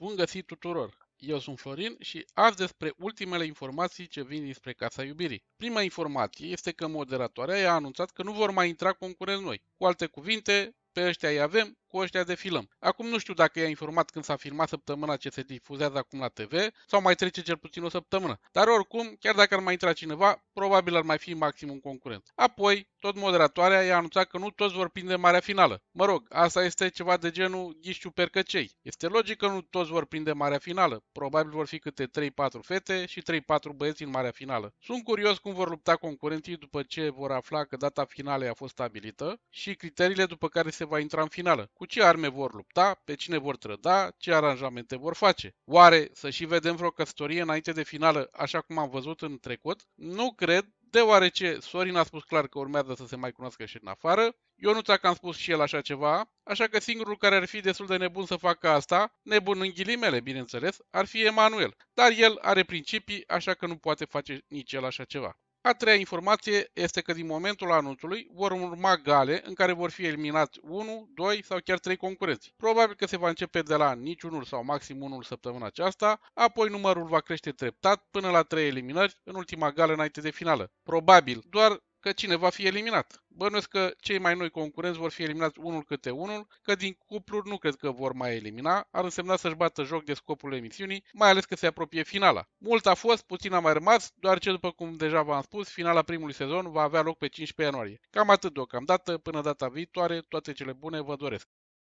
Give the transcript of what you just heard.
Bun găsit tuturor! Eu sunt Florin și azi despre ultimele informații ce vin despre Casa Iubirii. Prima informație este că moderatoarea i-a anunțat că nu vor mai intra concurenți noi. Cu alte cuvinte, pe ăștia îi avem, cu ăștia de filăm. Acum nu știu dacă i-a informat când s-a filmat săptămâna ce se difuzează acum la TV sau mai trece cel puțin o săptămână. Dar oricum, chiar dacă ar mai intra cineva, probabil ar mai fi maxim un concurent. Apoi, tot moderatoarea i-a anunțat că nu toți vor prinde marea finală. Mă rog, asta este ceva de genul ghișciu percăcei. Este logic că nu toți vor prinde marea finală. Probabil vor fi câte 3-4 fete și 3-4 băieți în marea finală. Sunt curios cum vor lupta concurenții după ce vor afla că data finală a fost stabilită și criteriile după care se va intra în finală. Cu ce arme vor lupta, pe cine vor trăda, ce aranjamente vor face. Oare să și vedem vreo căsătorie înainte de finală, așa cum am văzut în trecut? Nu cred, deoarece Sorin a spus clar că urmează să se mai cunoască și în afară, eu nu ți am spus și el așa ceva, așa că singurul care ar fi destul de nebun să facă asta, nebun în ghilimele, bineînțeles, ar fi Emanuel, dar el are principii, așa că nu poate face nici el așa ceva. A treia informație este că din momentul anunțului vor urma gale în care vor fi eliminați 1, 2 sau chiar 3 concurenți. Probabil că se va începe de la niciunul sau maxim unul săptămâna aceasta, apoi numărul va crește treptat până la 3 eliminări în ultima gală înainte de finală. Probabil, doar că cine va fi eliminat. Bănuiesc că cei mai noi concurenți vor fi eliminați unul câte unul, că din cupluri nu cred că vor mai elimina, ar însemna să-și bată joc de scopul emisiunii, mai ales că se apropie finala. Mult a fost, puțin a mai rămas, doar ce după cum deja v-am spus, finala primului sezon va avea loc pe 15 ianuarie. Cam atât deocamdată, până data viitoare, toate cele bune vă doresc!